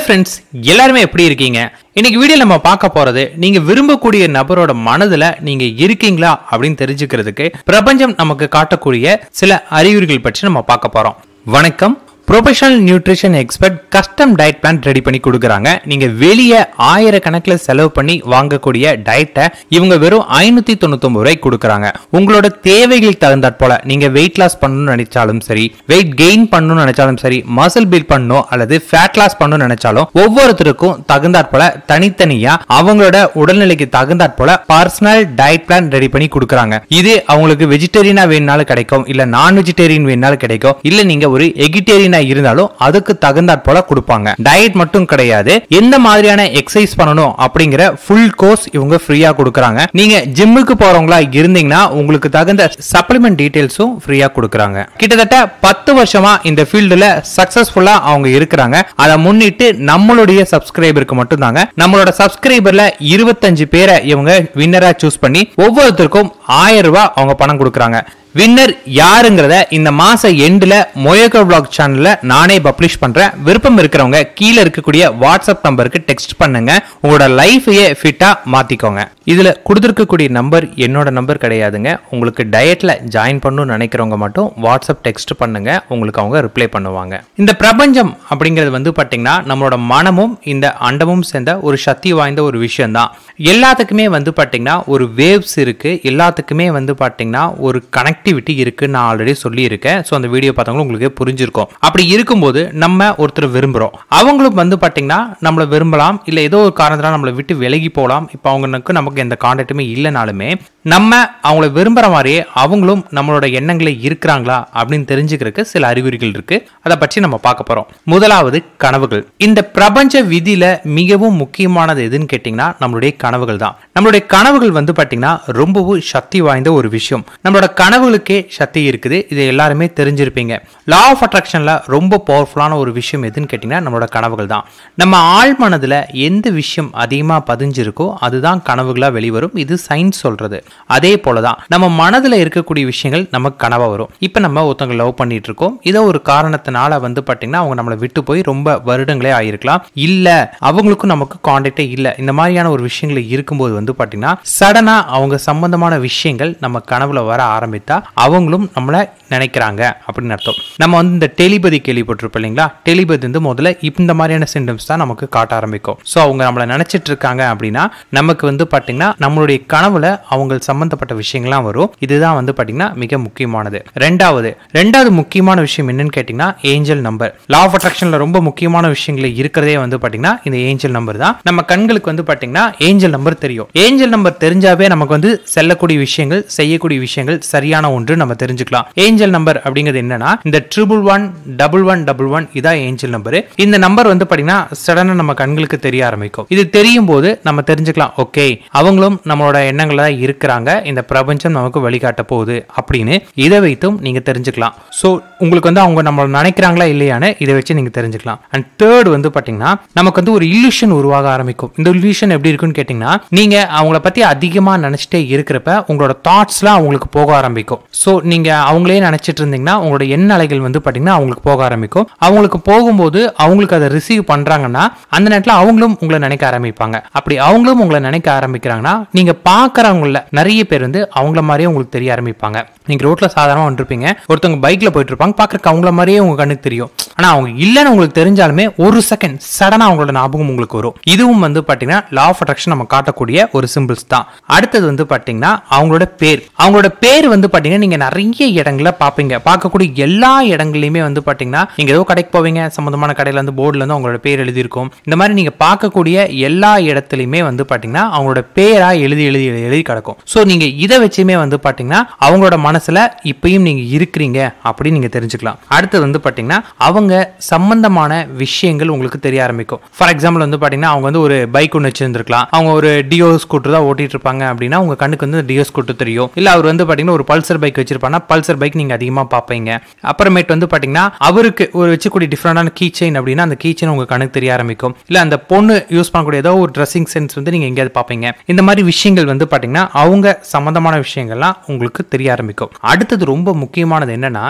hello friends எல்லாருமே எப்படி இருக்கீங்க இன்னைக்கு வீடியோ நம்ம பார்க்க போறது நீங்க விரும்பக்கூடிய நபரோட மனதுல நீங்க இருக்கீங்களா அப்படின்னு தெரிஞ்சுக்கிறதுக்கு பிரபஞ்சம் நமக்கு காட்டக்கூடிய சில அறிகுறிகள் பற்றி நம்ம பார்க்க போறோம் வணக்கம் professional nutrition expert custom diet plan ready பண்ணி கொடுக்குறாங்க நீங்கள் வெளியே ஆயிரக்கணக்கில் செலவு பண்ணி வாங்கக்கூடிய டயட்டை இவங்க வெறும் ஐநூற்றி தொண்ணூத்தொம்பது ரூபாய் கொடுக்குறாங்க உங்களோட தேவைகளுக்கு தகுந்தாற் போல நீங்கள் வெயிட் லாஸ் பண்ணணும்னு நினைச்சாலும் சரி வெயிட் கெயின் பண்ணணும்னு நினைச்சாலும் சரி மசில் பில்ட் பண்ணணும் அல்லது ஃபேட் லாஸ் பண்ணணும்னு நினைச்சாலும் ஒவ்வொருத்தருக்கும் தகுந்தாற் போல தனித்தனியா அவங்களோட உடல்நிலைக்கு தகுந்தாற் போல பர்சனல் டயட் பிளான் ரெடி பண்ணி கொடுக்குறாங்க இது அவங்களுக்கு வெஜிடேரியனா வேணுனாலும் கிடைக்கும் இல்ல நான் வெஜிடேரியன் வேணுனாலும் கிடைக்கும் இல்ல நீங்க ஒரு எகிட்டேரியனா இருந்தாலும் அதுக்கு தகுந்தாற் போல கொடுப்பாங்க டயட் மட்டும் கிடையாது எந்த மாதிரியான எக்ஸசைஸ் பண்ணணும் அப்படிங்கிற ஃபுல் கோர்ஸ் இவங்க ஃப்ரீயா கொடுக்குறாங்க நீங்க ஜிம்முக்கு போறவங்களா இருந்தீங்கன்னா உங்களுக்கு தகுந்த சப்ளிமெண்ட் டீடைல்ஸும் ஃப்ரீயா கொடுக்குறாங்க கிட்டத்தட்ட பத்து வருஷமா இந்த ஃபீல்டுல சக்சஸ்ஃபுல்லா அவங்க இருக்கிறாங்க அதை முன்னிட்டு நம்மளுடைய சப்ஸ்கிரைபருக்கு மட்டும் தாங்க நம்மளோட சப்ஸ்கிரைபர்ல இருபத்தஞ்சு பேரை இவங்க வின்னரா சூஸ் பண்ணி ஒவ்வொருத்தருக்கும் ஆயிரம் ரூபாய் அவங்க பணம் கொடுக்குறாங்க வின்னர் யாருங்கிறத இந்த மாச எண்டில் மொயகோ பிளாக் சேனலில் நானே பப்ளிஷ் பண்ணுறேன் விருப்பம் இருக்கிறவங்க கீழே இருக்கக்கூடிய வாட்ஸ்அப் நம்பருக்கு டெக்ஸ்ட் பண்ணுங்க உங்களோட லைஃபையே ஃபிட்டாக மாற்றிக்கோங்க இதில் கொடுத்துருக்கக்கூடிய நம்பர் என்னோட நம்பர் கிடையாதுங்க உங்களுக்கு டயட்டில் ஜாயின் பண்ணணும்னு நினைக்கிறவங்க மட்டும் வாட்ஸ்அப் டெக்ஸ்ட் பண்ணுங்கள் உங்களுக்கு அவங்க ரிப்ளை பண்ணுவாங்க இந்த பிரபஞ்சம் அப்படிங்கிறது வந்து பார்த்திங்கன்னா நம்மளோட மனமும் இந்த அண்டமும் சேர்ந்த ஒரு சக்தி வாய்ந்த ஒரு விஷயம்தான் எல்லாத்துக்குமே வந்து பார்த்திங்கன்னா ஒரு வேவ்ஸ் இருக்குது எல்லாத்துக்குமே வந்து பார்த்திங்கன்னா ஒரு கனெக்டிவிட்டி இருக்குது நான் ஆல்ரெடி சொல்லியிருக்கேன் ஸோ அந்த வீடியோ பார்த்தவங்களும் உங்களுக்கு புரிஞ்சிருக்கும் அப்படி இருக்கும்போது நம்ம ஒருத்தர் விரும்புகிறோம் அவங்களும் வந்து பார்த்திங்கன்னா நம்மளை விரும்பலாம் இல்லை ஏதோ ஒரு காரணத்தில் நம்மளை விட்டு விலகி போகலாம் இப்போ அவங்களுக்கு நமக்கு இந்த எந்த இல்லைனாலுமே நம்ம அவங்கள விரும்புகிற மாதிரியே அவங்களும் நம்மளோட எண்ணங்களே இருக்கிறாங்களா அப்படின்னு தெரிஞ்சுக்கிறதுக்கு சில அறிகுறிகள் இருக்கு அதை பற்றி நம்ம பார்க்க போகிறோம் முதலாவது கனவுகள் இந்த பிரபஞ்ச விதியில மிகவும் முக்கியமானது எதுன்னு கேட்டிங்கன்னா நம்மளுடைய கனவுகள் தான் நம்மளுடைய கனவுகள் வந்து பார்த்தீங்கன்னா ரொம்பவும் சக்தி வாய்ந்த ஒரு விஷயம் நம்மளோட கனவுகளுக்கே சக்தி இருக்குது இதை எல்லாருமே தெரிஞ்சிருப்பீங்க லா ஆஃப் அட்ராக்ஷனில் ரொம்ப பவர்ஃபுல்லான ஒரு விஷயம் எதுன்னு கேட்டிங்கன்னா நம்மளோட கனவுகள் தான் நம்ம ஆள் மனதில் எந்த விஷயம் அதிகமாக பதிஞ்சிருக்கோ அதுதான் கனவுகளாக வெளிவரும் இது சயின்ஸ் சொல்கிறது அதே போல தான் நம்ம மனதில் இருக்கக்கூடிய விஷயங்கள் நமக்கு கனவாக வரும் இப்போ நம்ம ஒருத்தவங்க லவ் பண்ணிட்டு இருக்கோம் இதோ ஒரு காரணத்தினால வந்து பார்த்தீங்கன்னா அவங்க நம்மளை விட்டு போய் ரொம்ப வருடங்களே ஆயிருக்கலாம் இல்லை அவங்களுக்கும் நமக்கு காண்டாக்டே இல்லை இந்த மாதிரியான ஒரு விஷயங்கள் இருக்கும்போது வந்து பார்த்தீங்கன்னா சடனாக அவங்க சம்பந்தமான விஷயங்கள் நம்ம கனவுல வர ஆரம்பித்தா அவங்களும் நம்மளை நினைக்கிறாங்க அப்படின்னு அர்த்தம் நம்ம வந்து இந்த டெலிபதி கேள்விப்பட்டிருப்போம் இல்லைங்களா டெலிபதி வந்து முதல்ல இந்த மாதிரியான சிம்டம்ஸ் தான் நமக்கு காட்ட ஆரம்பிக்கும் ஸோ அவங்க நம்மளை நினச்சிட்டு இருக்காங்க அப்படின்னா நமக்கு வந்து பார்த்தீங்கன்னா நம்மளுடைய கனவுல அவங்க சம்மந்தப்பட்ட விஷயங்கள்லாம் வரும் இதுதான் வந்து பார்த்தீங்கன்னா மிக முக்கியமானது ரெண்டாவது ரெண்டாவது முக்கியமான விஷயம் என்னன்னு கேட்டிங்கன்னா ஏஞ்சல் நம்பர் லா ஆஃப் அட்ராக்ஷன்ல ரொம்ப முக்கியமான விஷயங்கள் இருக்கிறதே வந்து பார்த்தீங்கன்னா இந்த ஏஞ்சல் நம்பர் தான் நம்ம கண்களுக்கு வந்து பார்த்தீங்கன்னா ஏஞ்சல் நம்பர் தெரியும் ஏஞ்சல் நம்பர் தெரிஞ்சாவே நமக்கு வந்து செல்லக்கூடிய விஷயங்கள் செய்யக்கூடிய விஷயங்கள் சரியான ஒன்று நம்ம தெரிஞ்சுக்கலாம் ஏஞ்சல் ஏஞ்சல் நம்பர் அப்படிங்கிறது என்னன்னா இந்த triple one double one double one இதான் ஏஞ்சல் நம்பர் இந்த நம்பர் வந்து பாத்தீங்கன்னா சடனா நம்ம கண்களுக்கு தெரிய ஆரம்பிக்கும் இது தெரியும் போது நம்ம தெரிஞ்சுக்கலாம் ஓகே அவங்களும் நம்மளோட எண்ணங்கள தான் இருக்கிறாங்க இந்த பிரபஞ்சம் நமக்கு வழிகாட்ட போகுது அப்படின்னு இதை வைத்தும் நீங்க தெரிஞ்சுக்கலாம் ஸோ உங்களுக்கு வந்து அவங்க நம்மளை நினைக்கிறாங்களா இல்லையான்னு இதை வச்சு நீங்க தெரிஞ்சுக்கலாம் அண்ட் தேர்ட் வந்து பாத்தீங்கன்னா நமக்கு வந்து ஒரு இல்யூஷன் உருவாக ஆரம்பிக்கும் இந்த இல்யூஷன் எப்படி இருக்குன்னு கேட்டீங்கன்னா நீங்க அவங்கள பத்தி அதிகமா நினைச்சிட்டே இருக்கிறப்ப உங்களோட தாட்ஸ்லாம் அவங்களுக்கு போக ஆரம்பிக்கும் ஸோ நீங்க அவங்களே நினச்சிட்டு இருந்தீங்கன்னா உங்களோட எண்ண அலைகள் வந்து பார்த்தீங்கன்னா அவங்களுக்கு போக ஆரம்பிக்கும் அவங்களுக்கு போகும்போது அவங்களுக்கு அதை ரிசீவ் பண்ணுறாங்கன்னா அந்த நேரத்தில் அவங்களும் உங்களை நினைக்க ஆரம்பிப்பாங்க அப்படி அவங்களும் உங்களை நினைக்க ஆரம்பிக்கிறாங்கன்னா நீங்கள் பார்க்குறவங்கள நிறைய பேர் வந்து அவங்கள மாதிரியே உங்களுக்கு தெரிய ஆரம்பிப்பாங்க நீங்கள் ரோட்டில் சாதாரணமாக வந்துருப்பீங்க ஒருத்தவங்க பைக்கில் போயிட்டு இருப்பாங்க பார்க்குறக்கு அவங்கள மாதிரியே உங்கள் கண்ணுக்கு தெரியும் ஆனா அவங்க இல்லைன்னு உங்களுக்கு தெரிஞ்சாலுமே ஒரு செகண்ட் சடனாக அவங்களோட ஞாபகம் உங்களுக்கு வரும் இதுவும் வந்து பார்த்தீங்கன்னா லா ஆஃப் அட்ராக்ஷன் நம்ம காட்டக்கூடிய ஒரு சிம்பிள்ஸ் தான் அடுத்தது வந்து பாத்தீங்கன்னா அவங்களோட பேர் அவங்களோட பேர் வந்து பார்த்தீங்கன்னா நீங்க நிறைய இடங்களை பார்ப்பீங்க பார்க்கக்கூடிய எல்லா இடங்கள்லையுமே வந்து பார்த்தீங்கன்னா நீங்கள் ஏதோ கடைக்கு போவீங்க சம்மந்தமான கடையில் வந்து போர்டுல வந்து அவங்களோட பேர் எழுதியிருக்கும் இந்த மாதிரி நீங்க பார்க்கக்கூடிய எல்லா இடத்துலையுமே வந்து பாத்தீங்கன்னா அவங்களோட பேராக எழுதி எழுதி எழுதி எழுதி கிடக்கும் ஸோ நீங்கள் இதை வச்சுமே வந்து பார்த்தீங்கன்னா அவங்களோட மனசில் இப்பயும் நீங்கள் இருக்கிறீங்க அப்படின்னு நீங்கள் தெரிஞ்சுக்கலாம் அடுத்தது வந்து பார்த்தீங்கன்னா அவ அவங்க சம்பந்தமான விஷயங்கள் உங்களுக்கு தெரிய ஆரம்பிக்கும் ஃபார் எக்ஸாம்பிள் வந்து பார்த்தீங்கன்னா அவங்க வந்து ஒரு பைக் ஒன்று வச்சிருந்துருக்கலாம் அவங்க ஒரு டியோ ஸ்கூட்டர் தான் ஓட்டிட்டு இருப்பாங்க அப்படின்னா உங்க கண்ணுக்கு வந்து டியோ ஸ்கூட்டர் தெரியும் இல்லை அவர் வந்து பார்த்தீங்கன்னா ஒரு பல்சர் பைக் வச்சிருப்பாங்கன்னா பல்சர் பைக் நீங்கள் அதிகமாக பார்ப்பீங்க அப்புறமேட்டு வந்து பார்த்தீங்கன்னா அவருக்கு ஒரு வச்சுக்கூடிய டிஃப்ரெண்டான கீ செயின் அப்படின்னா அந்த கீ செயின் உங்க கண்ணுக்கு தெரிய ஆரம்பிக்கும் இல்லை அந்த பொண்ணு யூஸ் பண்ணக்கூடிய ஏதோ ஒரு ட்ரெஸ்ஸிங் சென்ஸ் வந்து நீங்கள் எங்கேயாவது பார்ப்பீங்க இந்த மாதிரி விஷயங்கள் வந்து பார்த்தீங்கன்னா அவங்க சம்மந்தமான விஷயங்கள்லாம் உங்களுக்கு தெரிய ஆரம்பிக்கும் அடுத்தது ரொம்ப முக்கியமானது என்னன்னா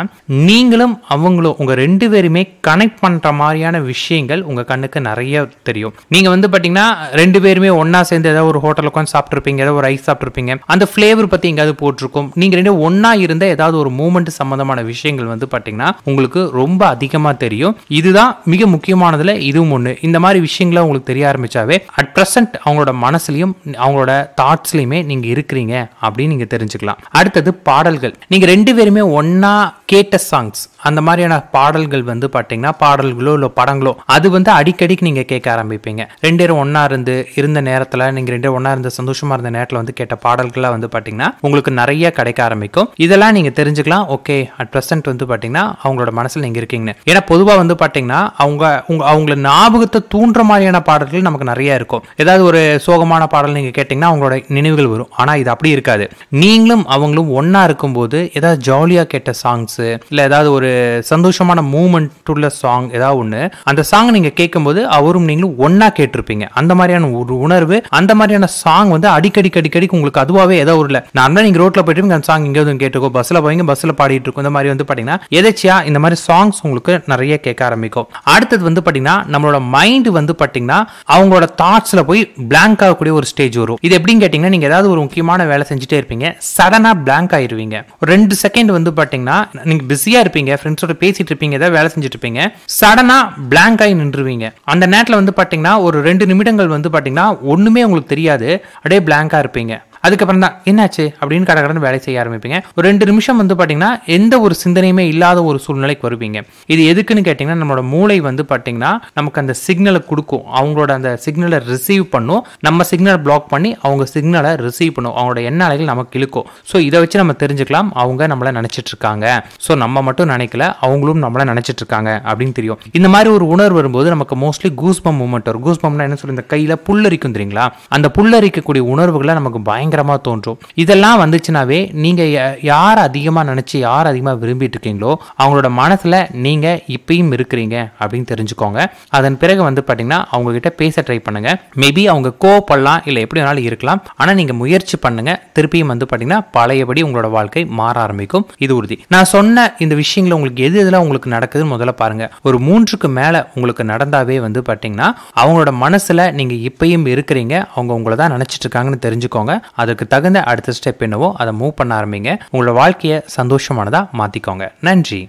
நீங்களும் அவங்களும் உங்க ரெண்டு பேருமே எல்லாத்தையுமே கனெக்ட் பண்ணுற மாதிரியான விஷயங்கள் உங்கள் கண்ணுக்கு நிறைய தெரியும் நீங்கள் வந்து பார்த்தீங்கன்னா ரெண்டு பேருமே ஒன்றா சேர்ந்து ஏதாவது ஒரு ஹோட்டல் உட்காந்து சாப்பிட்ருப்பீங்க ஏதாவது ஒரு ஐஸ் சாப்பிட்ருப்பீங்க அந்த ஃப்ளேவர் பற்றி எங்கேயாவது போட்டிருக்கும் நீங்கள் ரெண்டு ஒன்றா இருந்த ஏதாவது ஒரு மூமெண்ட் சம்மந்தமான விஷயங்கள் வந்து பார்த்தீங்கன்னா உங்களுக்கு ரொம்ப அதிகமாக தெரியும் இதுதான் மிக முக்கியமானதில் இதுவும் ஒன்று இந்த மாதிரி விஷயங்களை உங்களுக்கு தெரிய ஆரம்பித்தாவே அட் ப்ரெசன்ட் அவங்களோட மனசுலையும் அவங்களோட தாட்ஸ்லையுமே நீங்கள் இருக்கிறீங்க அப்படின்னு நீங்கள் தெரிஞ்சுக்கலாம் அடுத்தது பாடல்கள் நீங்கள் ரெண்டு பேருமே ஒன்றா கேட்ட சாங்ஸ் அந்த மாதிரியான பாடல்கள் வந்து பார்த்தீங்கன்னா பாடல்களோ இல்லை படங்களோ அது வந்து அடிக்கடிக்கு நீங்கள் கேட்க ஆரம்பிப்பீங்க ரெண்டு பேரும் ஒன்றா இருந்து இருந்த நேரத்தில் நீங்கள் ரெண்டு ஒன்றா இருந்த சந்தோஷமாக இருந்த நேரத்தில் வந்து கேட்ட பாடல்கள்லாம் வந்து பார்த்தீங்கன்னா உங்களுக்கு நிறைய கிடைக்க ஆரம்பிக்கும் இதெல்லாம் நீங்கள் தெரிஞ்சுக்கலாம் ஓகே அட் ப்ரெசென்ட் வந்து பார்த்தீங்கன்னா அவங்களோட மனசில் நீங்கள் இருக்கீங்கன்னு ஏன்னா பொதுவாக வந்து பார்த்தீங்கன்னா அவங்க உங்க அவங்கள ஞாபகத்தை தூண்டுற மாதிரியான பாடல்கள் நமக்கு நிறைய இருக்கும் ஏதாவது ஒரு சோகமான பாடல் நீங்கள் கேட்டிங்கன்னா அவங்களோட நினைவுகள் வரும் ஆனால் இது அப்படி இருக்காது நீங்களும் அவங்களும் ஒன்றா இருக்கும்போது ஏதாவது ஜாலியாக கேட்ட சாங்ஸு இல்லை ஏதாவது ஒரு சந்தோஷமான மூமெண்ட் உள்ள சாங் ஏதாவது ஒண்ணு அந்த சாங் நீங்க கேட்கும்போது அவரும் நீங்களும் ஒன்னா கேட்டிருப்பீங்க அந்த மாதிரியான ஒரு உணர்வு அந்த மாதிரியான சாங் வந்து அடிக்கடி அடிக்கடி உங்களுக்கு அதுவாகவே ஏதாவது ஒரு நான் நீங்க ரோட்ல போயிட்டு அந்த சாங் எங்கேயாவது கேட்டுக்கோ பஸ்ஸில் போவீங்க பஸ்ஸில் பாடிட்டு இருக்கும் இந்த மாதிரி வந்து பாத்தீங்கன்னா எதாச்சியா இந்த மாதிரி சாங்ஸ் உங்களுக்கு நிறைய கேட்க ஆரம்பிக்கும் அடுத்தது வந்து பாத்தீங்கன்னா நம்மளோட மைண்ட் வந்து பாத்தீங்கன்னா அவங்களோட தாட்ஸ்ல போய் பிளாங்க் ஆகக்கூடிய ஒரு ஸ்டேஜ் வரும் இது எப்படின்னு கேட்டீங்கன்னா நீங்க ஏதாவது ஒரு முக்கியமான வேலை செஞ்சுட்டே இருப்பீங்க சடனா பிளாங்க் ஆயிருவீங்க ரெண்டு செகண்ட் வந்து பார்த்தீங்கன்னா நீங்கள் பிஸியா இருப்பீங்க ஃப்ரெண்ட்ஸோட பேசிட்டு இருப்பீங்க ஏதாவது வேலை செஞ்சுட்டு இருப்பீங்க சடனாக பிளாங்க் ஆகி நின்றுவீங்க அந்த நேரத்தில் வந்து பார்த்தீங்கன்னா ஒரு ரெண்டு நிமிடங்கள் வந்து பார்த்தீங்கன்னா ஒன்றுமே உங்களுக்கு தெரியாது அப்படியே பிளாங்காக இருப்பீங்க அதுக்கப்புறம் தான் என்னாச்சு அப்படின்னு கடந்து வேலை செய்ய ஆரம்பிப்பீங்க ஒரு ரெண்டு நிமிஷம் வந்து பார்த்தீங்கன்னா எந்த ஒரு சிந்தனையுமே இல்லாத ஒரு சூழ்நிலைக்கு வருவீங்க இது எதுக்குன்னு கேட்டிங்கன்னா நம்மளோட மூளை வந்து பார்த்தீங்கன்னா நமக்கு அந்த சிக்னலை கொடுக்கும் அவங்களோட அந்த சிக்னலை ரிசீவ் பண்ணும் நம்ம சிக்னலை பிளாக் பண்ணி அவங்க சிக்னலை ரிசீவ் பண்ணும் அவங்களோட எண்ண அலைகள் நமக்கு இழுக்கும் ஸோ இதை வச்சு நம்ம தெரிஞ்சுக்கலாம் அவங்க நம்மளை நினச்சிட்டு இருக்காங்க ஸோ நம்ம மட்டும் நினைக்கல அவங்களும் நம்மளை நினச்சிட்டு இருக்காங்க அப்படின்னு தெரியும் இந்த மாதிரி ஒரு உணர்வு வரும்போது நமக்கு மோஸ்ட்லி கூஸ்பம் மூமெண்ட் வரும் கூஸ்பம்னா என்ன சொல்லி இந்த கையில் புல்லரிக்கும் தெரியுங்களா அந்த புல்லரிக்கக்கூடிய உணர்வுகளை நமக்கு பயங்கர பயங்கரமாக தோன்றும் இதெல்லாம் வந்துச்சுனாவே நீங்கள் யார் அதிகமாக நினச்சி யார் அதிகமாக விரும்பிட்டு இருக்கீங்களோ அவங்களோட மனசில் நீங்கள் இப்பயும் இருக்கிறீங்க அப்படின்னு தெரிஞ்சுக்கோங்க அதன் பிறகு வந்து பார்த்தீங்கன்னா அவங்கக்கிட்ட பேச ட்ரை பண்ணுங்கள் மேபி அவங்க கோவப்படலாம் இல்லை எப்படி வேணாலும் இருக்கலாம் ஆனால் நீங்கள் முயற்சி பண்ணுங்கள் திருப்பியும் வந்து பார்த்தீங்கன்னா பழையபடி உங்களோட வாழ்க்கை மாற ஆரம்பிக்கும் இது உறுதி நான் சொன்ன இந்த விஷயங்கள் உங்களுக்கு எது எதுல உங்களுக்கு நடக்குதுன்னு முதல்ல பாருங்கள் ஒரு மூன்றுக்கு மேலே உங்களுக்கு நடந்தாவே வந்து பார்த்தீங்கன்னா அவங்களோட மனசில் நீங்கள் இப்பயும் இருக்கிறீங்க அவங்க உங்களை தான் நினைச்சிட்டு இருக்காங்கன்னு தெரிஞ்சுக்கோங்க அதுக்கு தகுந்த அடுத்த ஸ்டெப் என்னவோ அதை மூவ் பண்ண ஆரம்பிங்க உங்களோட வாழ்க்கையை சந்தோஷமானதாக மாற்றிக்கோங்க நன்றி